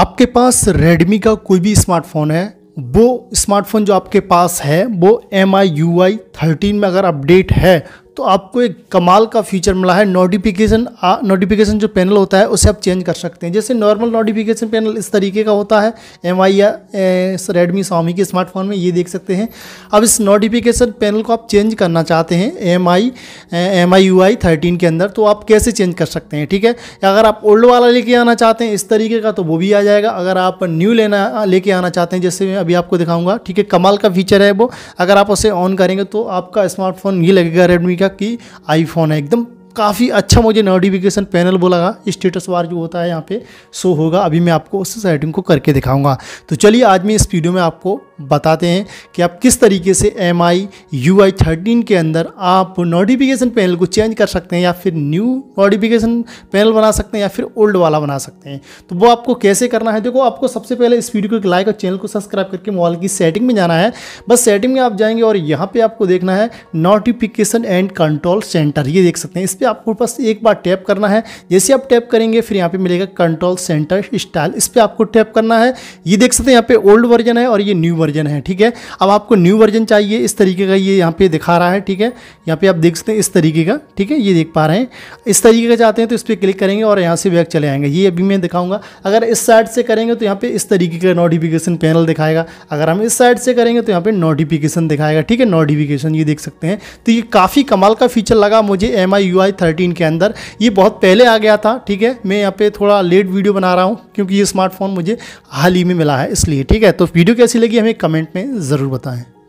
आपके पास रेडमी का कोई भी स्मार्टफोन है वो स्मार्टफोन जो आपके पास है वो M I U I thirteen में अगर अपडेट है तो आपको एक कमाल का फीचर मिला है नोटिफिकेशन नोटिफिकेशन जो पैनल होता है उसे आप चेंज कर सकते हैं जैसे नॉर्मल नोटिफिकेशन पैनल इस तरीके का होता है एम आई या रेडमी स्वामी के स्मार्टफोन में ये देख सकते हैं अब इस नोटिफिकेशन पैनल को आप चेंज करना चाहते हैं M I M I U I thirteen के अंदर तो आप कैसे चेंज कर सकते हैं ठीक है अगर आप ओल्ड वाला लेके आना चाहते हैं इस तरीके का तो वो भी आ जाएगा अगर आप न्यू लेना लेके आना चाहते हैं जैसे मैं अभी आपको दिखाऊंगा ठीक है कमाल का फीचर है वो अगर आप उसे ऑन करेंगे तो आपका स्मार्टफोन ये लगेगा रेडमी देखा कि आईफोन है एकदम काफ़ी अच्छा मुझे नोटिफिकेशन पैनल बोला स्टेटस वार जो होता है यहाँ पे शो होगा अभी मैं आपको उस सेटिंग को करके दिखाऊंगा तो चलिए आज मैं इस वीडियो में आपको बताते हैं कि आप किस तरीके से M I U I thirteen के अंदर आप नोटिफिकेशन पैनल को चेंज कर सकते हैं या फिर न्यू नोटिफिकेशन पैनल बना सकते हैं या फिर ओल्ड वाला बना सकते हैं तो वो आपको कैसे करना है देखो आपको सबसे पहले इस वीडियो को एक लाइक और चैनल को सब्सक्राइब करके मोबाइल की सेटिंग में जाना है बस सेटिंग में आप जाएंगे और यहाँ पर आपको देखना है नोटिफिकेशन एंड कंट्रोल सेंटर ये देख सकते हैं इस पर आपको बस एक बार टैप करना है जैसे आप टैप करेंगे फिर यहाँ पर मिलेगा कंट्रोल सेंटर स्टाइल इस पर आपको टैप करना है ये देख सकते हैं यहाँ पे ओल्ड वर्जन है और ये न्यू वर्जन है ठीक है अब आपको न्यू वर्जन चाहिए इस तरीके का ये यहाँ पे दिखा रहा है ठीक है यहाँ पे आप देख सकते हैं इस तरीके का ठीक है ये देख पा रहे हैं इस तरीके का चाहते हैं तो इस पर क्लिक करेंगे और यहाँ से बैग चले आएंगे ये अभी मैं दिखाऊंगा अगर इस साइड से करेंगे तो यहाँ पे इस तरीके का नोटिफिकेशन पैनल दिखाएगा अगर हम इस साइड से करेंगे तो यहाँ पे नोटिफिकेशन दिखाएगा ठीक है नोटिफिकेशन ये देख सकते हैं तो ये काफ़ी कमाल का फीचर लगा मुझे M I U I thirteen के अंदर ये बहुत पहले आ गया था ठीक है मैं यहाँ पे थोड़ा लेट वीडियो बना रहा हूँ क्योंकि ये स्मार्टफोन मुझे हाल ही में मिला है इसलिए ठीक है तो वीडियो कैसी लगी हमें हमें कमेंट में ज़रूर बताएं